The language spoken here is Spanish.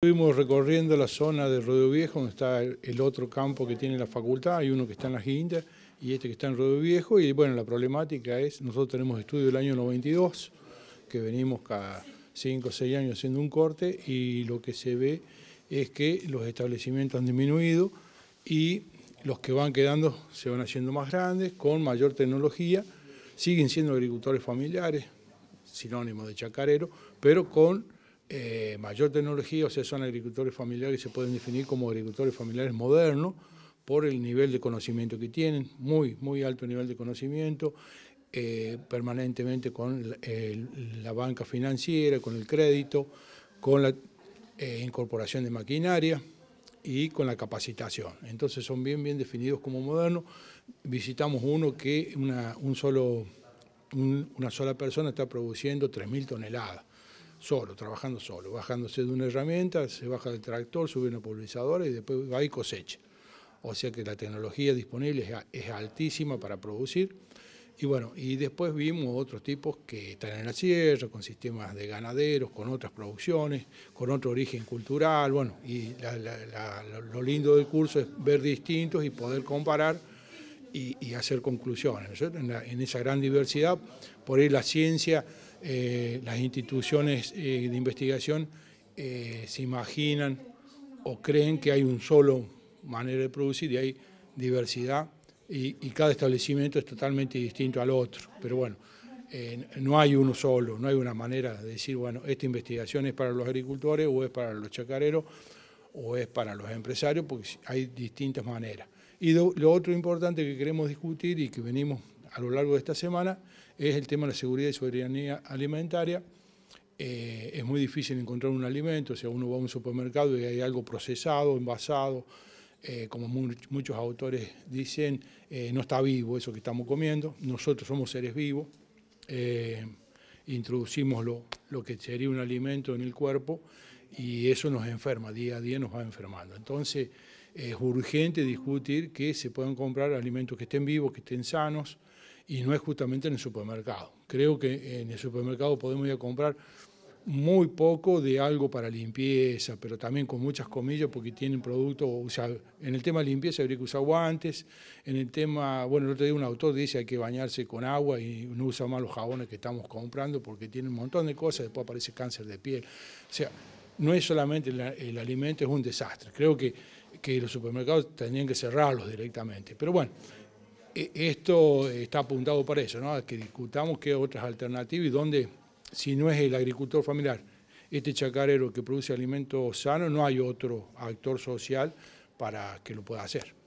Estuvimos recorriendo la zona de Rodeo Viejo, donde está el otro campo que tiene la facultad, hay uno que está en las Indias y este que está en Rodeo Viejo, y bueno, la problemática es, nosotros tenemos estudio del año 92, que venimos cada 5 o 6 años haciendo un corte, y lo que se ve es que los establecimientos han disminuido y los que van quedando se van haciendo más grandes, con mayor tecnología, siguen siendo agricultores familiares, sinónimo de chacarero, pero con eh, mayor tecnología, o sea, son agricultores familiares y se pueden definir como agricultores familiares modernos por el nivel de conocimiento que tienen, muy, muy alto nivel de conocimiento, eh, permanentemente con la banca financiera, con el crédito, con la eh, incorporación de maquinaria y con la capacitación. Entonces son bien, bien definidos como modernos. Visitamos uno que una, una sola persona está produciendo 3.000 toneladas solo, trabajando solo, bajándose de una herramienta, se baja del tractor, sube una pulverizadora y después va y cosecha. O sea que la tecnología disponible es, altísima para producir. Y bueno, y después vimos otros tipos que están en la sierra, con sistemas de ganaderos, con otras producciones, con otro origen cultural. Bueno, y lo lindo del curso es ver distintos y poder comparar y, hacer conclusiones. En, esa gran diversidad, por ahí la ciencia, eh, las instituciones eh, de investigación eh, se imaginan o creen que hay un solo manera de producir y hay diversidad y, y cada establecimiento es totalmente distinto al otro. Pero bueno, no hay uno solo, no hay una manera de decir, bueno, esta investigación es para los agricultores o es para los chacareros o es para los empresarios, porque hay distintas maneras. Y lo otro importante que queremos discutir y que venimos a lo largo de esta semana es el tema de la seguridad y soberanía alimentaria. Eh, es muy difícil encontrar un alimento, o sea, uno va a un supermercado y hay algo procesado, envasado, eh, como muchos autores dicen, eh, no está vivo eso que estamos comiendo, nosotros somos seres vivos, introducimos lo, lo, que sería un alimento en el cuerpo y eso nos enferma, día a día nos va enfermando. Entonces, es urgente discutir que se puedan comprar alimentos que estén vivos, que estén sanos, y no es justamente en el supermercado. Creo que en el supermercado podemos ir a comprar muy poco de algo para limpieza, pero también con muchas comillas porque tienen productos, o sea, en el tema de limpieza habría que usar guantes, en el tema, bueno, el otro día un autor dice hay que bañarse con agua y no usa más los jabones que estamos comprando porque tienen un montón de cosas, después aparece cáncer de piel. O sea, no es solamente el alimento, es un desastre. Creo que que los supermercados tenían que cerrarlos directamente. Pero bueno, e, esto está apuntado para eso, ¿no? que discutamos qué otras alternativas y dónde, si no es el agricultor familiar, este chacarero que produce alimentos sanos, no hay otro actor social para que lo pueda hacer.